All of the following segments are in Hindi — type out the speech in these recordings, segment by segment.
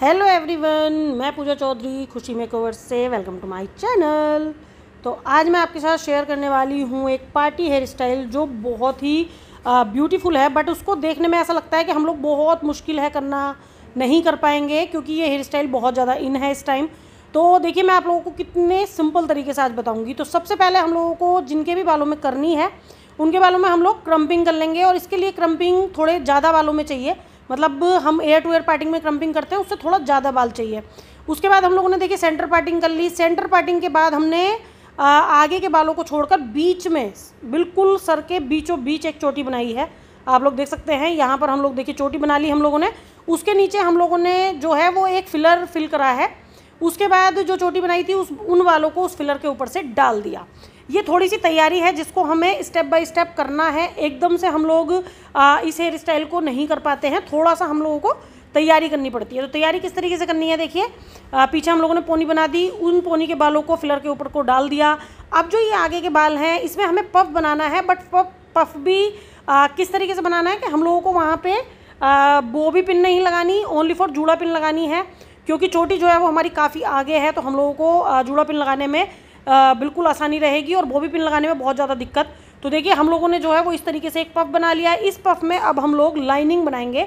हेलो एवरीवन मैं पूजा चौधरी खुशी मेकओवर से वेलकम टू माय चैनल तो आज मैं आपके साथ शेयर करने वाली हूँ एक पार्टी हेयर स्टाइल जो बहुत ही ब्यूटीफुल है बट उसको देखने में ऐसा लगता है कि हम लोग बहुत मुश्किल है करना नहीं कर पाएंगे क्योंकि ये हेयर स्टाइल बहुत ज़्यादा इन है इस टाइम तो देखिए मैं आप लोगों को कितने सिंपल तरीके से आज बताऊँगी तो सबसे पहले हम लोगों को जिनके भी बालों में करनी है उनके बालों में हम लोग क्रम्पिंग कर लेंगे और इसके लिए क्रम्पिंग थोड़े ज़्यादा बालों में चाहिए मतलब हम एयर टू एयर पार्टिंग में क्रम्पिंग करते हैं उससे थोड़ा ज़्यादा बाल चाहिए उसके बाद हम लोगों ने देखिए सेंटर पार्टिंग कर ली सेंटर पार्टिंग के बाद हमने आगे के बालों को छोड़कर बीच में बिल्कुल सर के बीचों बीच एक चोटी बनाई है आप लोग देख सकते हैं यहाँ पर हम लोग देखिए चोटी बना ली हम लोगों ने उसके नीचे हम लोगों ने जो है वो एक फिलर फिल करा है उसके बाद जो चोटी बनाई थी उस उन बालों को उस फिलर के ऊपर से डाल दिया ये थोड़ी सी तैयारी है जिसको हमें स्टेप बाय स्टेप करना है एकदम से हम लोग इस हेयर स्टाइल को नहीं कर पाते हैं थोड़ा सा हम लोगों को तैयारी करनी पड़ती है तो तैयारी किस तरीके से करनी है देखिए पीछे हम लोगों ने पोनी बना दी उन पोनी के बालों को फिलर के ऊपर को डाल दिया अब जो ये आगे के बाल हैं इसमें हमें पफ बनाना है बट पफ पफ भी आ, किस तरीके से बनाना है कि हम लोगों को वहाँ पर वो भी पिन नहीं लगानी ओनली फॉर जूड़ा पिन लगानी है क्योंकि चोटी जो है वो हमारी काफ़ी आगे है तो हम लोगों को जूड़ा पिन लगाने में बिल्कुल आसानी रहेगी और बॉबी पिन लगाने में बहुत ज़्यादा दिक्कत तो देखिए हम लोगों ने जो है वो इस तरीके से एक पफ बना लिया है इस पफ में अब हम लोग लाइनिंग बनाएंगे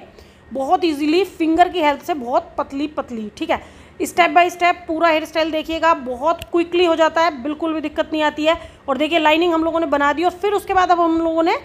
बहुत इजीली फिंगर की हेल्प से बहुत पतली पतली ठीक है स्टेप बाय स्टेप पूरा हेयर स्टाइल देखिएगा बहुत क्विकली हो जाता है बिल्कुल भी दिक्कत नहीं आती है और देखिए लाइनिंग हम लोगों ने बना दी और फिर उसके बाद अब हम लोगों ने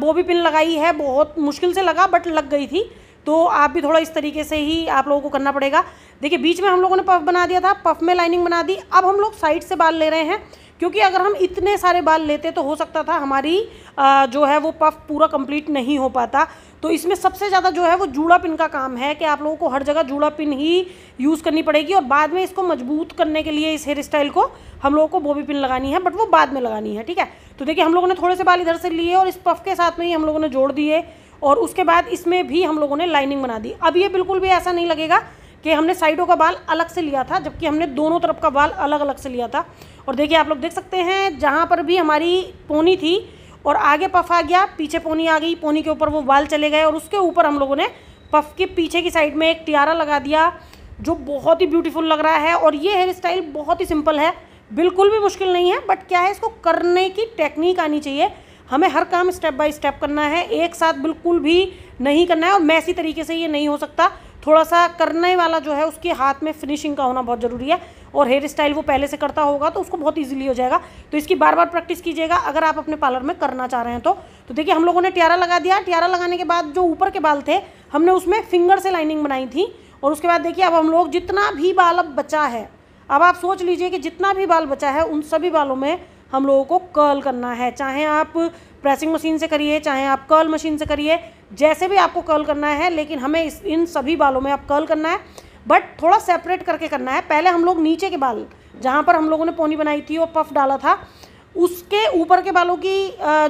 बॉबी पिन लगाई है बहुत मुश्किल से लगा बट लग गई थी तो आप भी थोड़ा इस तरीके से ही आप लोगों को करना पड़ेगा देखिए बीच में हम लोगों ने पफ बना दिया था पफ में लाइनिंग बना दी अब हम लोग साइड से बाल ले रहे हैं क्योंकि अगर हम इतने सारे बाल लेते तो हो सकता था हमारी आ, जो है वो पफ पूरा कंप्लीट नहीं हो पाता तो इसमें सबसे ज़्यादा जो है वो जूड़ा पिन का काम है कि आप लोगों को हर जगह जूड़ा पिन ही यूज़ करनी पड़ेगी और बाद में इसको मजबूत करने के लिए इस हेयर स्टाइल को हम लोगों को बोबी पिन लगानी है बट वो बाद में लगानी है ठीक है तो देखिए हम लोगों ने थोड़े से बाल इधर से लिए और इस पफ के साथ में ही हम लोगों ने जोड़ दिए और उसके बाद इसमें भी हम लोगों ने लाइनिंग बना दी अब ये बिल्कुल भी ऐसा नहीं लगेगा कि हमने साइडों का बाल अलग से लिया था जबकि हमने दोनों तरफ का बाल अलग अलग से लिया था और देखिए आप लोग देख सकते हैं जहाँ पर भी हमारी पोनी थी और आगे पफ आ गया पीछे पोनी आ गई पोनी के ऊपर वो बाल चले गए और उसके ऊपर हम लोगों ने पफ के पीछे की साइड में एक टियारा लगा दिया जो बहुत ही ब्यूटीफुल लग रहा है और ये हेयर स्टाइल बहुत ही सिंपल है बिल्कुल भी मुश्किल नहीं है बट क्या है इसको करने की टेक्निक आनी चाहिए हमें हर काम स्टेप बाय स्टेप करना है एक साथ बिल्कुल भी नहीं करना है और मैसी तरीके से ये नहीं हो सकता थोड़ा सा करने वाला जो है उसके हाथ में फिनिशिंग का होना बहुत ज़रूरी है और हेयर स्टाइल वो पहले से करता होगा तो उसको बहुत इजीली हो जाएगा तो इसकी बार बार प्रैक्टिस कीजिएगा अगर आप अपने पार्लर में करना चाह रहे हैं तो तो देखिए हम लोगों ने टियारा लगा दिया टियारा लगाने के बाद जो ऊपर के बाल थे हमने उसमें फिंगर से लाइनिंग बनाई थी और उसके बाद देखिए अब हम लोग जितना भी बाल अब बचा है अब आप सोच लीजिए कि जितना भी बाल बचा है उन सभी बालों में हम लोगों को कर्ल करना है चाहे आप प्रेसिंग मशीन से करिए चाहे आप कर्ल मशीन से करिए जैसे भी आपको कर्ल करना है लेकिन हमें इस इन सभी बालों में आप कर्ल करना है बट थोड़ा सेपरेट करके करना है पहले हम लोग नीचे के बाल जहाँ पर हम लोगों ने पोनी बनाई थी और पफ डाला था उसके ऊपर के बालों की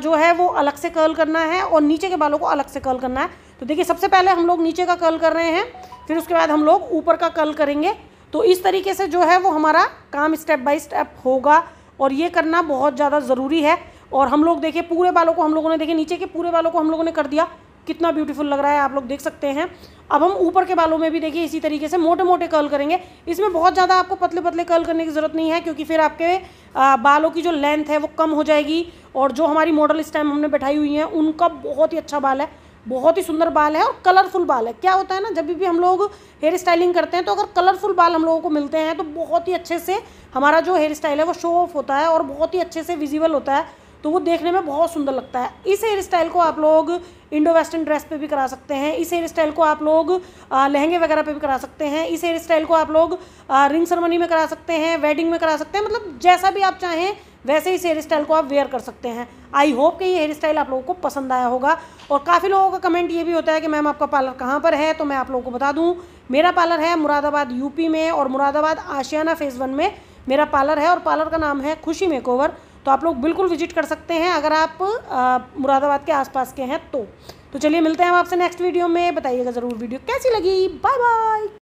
जो है वो अलग से कर्ल करना है और नीचे के बालों को अलग से कर्ल करना है तो देखिए सबसे पहले हम लोग नीचे का कर्ल कर रहे हैं फिर उसके बाद हम लोग ऊपर का कर्ल करेंगे तो इस तरीके से जो है वो हमारा काम स्टेप बाय स्टेप होगा और ये करना बहुत ज़्यादा ज़रूरी है और हम लोग देखें पूरे बालों को हम लोगों ने देखे नीचे के पूरे बालों को हम लोगों ने कर दिया कितना ब्यूटीफुल लग रहा है आप लोग देख सकते हैं अब हम ऊपर के बालों में भी देखिए इसी तरीके से मोटे मोटे कर्ल करेंगे इसमें बहुत ज़्यादा आपको पतले पतले कर्ल करने की ज़रूरत नहीं है क्योंकि फिर आपके बालों की जो लेंथ है वो कम हो जाएगी और जो हमारी मॉडल इस टाइम हमने बैठाई हुई हैं उनका बहुत ही अच्छा बाल है बहुत ही सुंदर बाल है और कलरफुल बाल है क्या होता है ना जब भी हम लोग हेयर स्टाइलिंग करते हैं तो अगर कलरफुल बाल हम लोगों को मिलते हैं तो बहुत ही अच्छे से हमारा जो हेयर स्टाइल है वो शो ऑफ होता है और बहुत ही अच्छे से विजिबल होता है तो वो देखने में बहुत सुंदर लगता है इस हेयर स्टाइल को आप लोग इंडो वेस्टर्न ड्रेस पे भी करा सकते हैं इस हेयर स्टाइल को आप लोग लहंगे वगैरह पे भी करा सकते हैं इस हेयर स्टाइल को आप लोग रिंग सेरेमनी में करा सकते हैं वेडिंग में करा सकते हैं मतलब जैसा भी आप चाहें वैसे इस हेयर स्टाइल को आप वेयर कर सकते हैं आई होप कि ये हेयर स्टाइल आप लोगों को पसंद आया होगा और काफ़ी लोगों का कमेंट ये भी होता है कि मैम आपका पार्लर कहाँ पर है तो मैं आप लोगों को बता दूँ मेरा पार्लर है मुरादाबाद यूपी में और मुरादाबाद आशियाना फेज़ वन में मेरा पार्लर है और पार्लर का नाम है खुशी मेकओवर तो आप लोग बिल्कुल विजिट कर सकते हैं अगर आप आ, मुरादाबाद के आसपास के हैं तो तो चलिए मिलते हैं हम आपसे नेक्स्ट वीडियो में बताइएगा ज़रूर वीडियो कैसी लगी बाय बाय